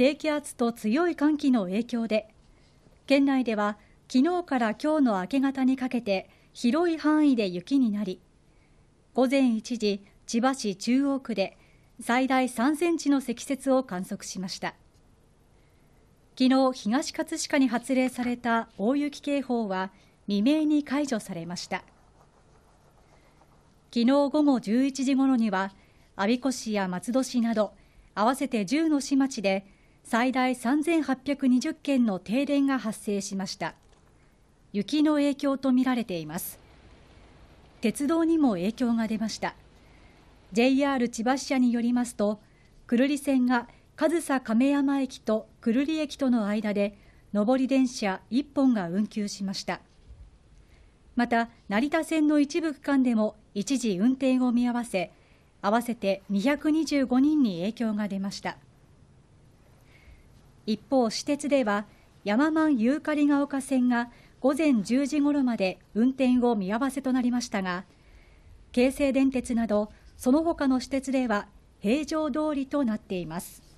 低気圧と強い寒気の影響で県内では昨日から今日の明け方にかけて広い範囲で雪になり午前1時千葉市中央区で最大3センチの積雪を観測しました昨日東葛飾に発令された大雪警報は未明に解除されました昨日午後11時ごろには我孫子市や松戸市など合わせて10の市町で最大3820件の停電が発生しました雪の影響とみられています鉄道にも影響が出ました JR 千葉支社によりますと久留里線が上総亀山駅と久留里駅との間で上り電車1本が運休しましたまた成田線の一部区間でも一時運転を見合わせ合わせて225人に影響が出ました一方、私鉄では山満ユーカリが丘線が午前10時ごろまで運転を見合わせとなりましたが京成電鉄などその他の私鉄では平常通りとなっています。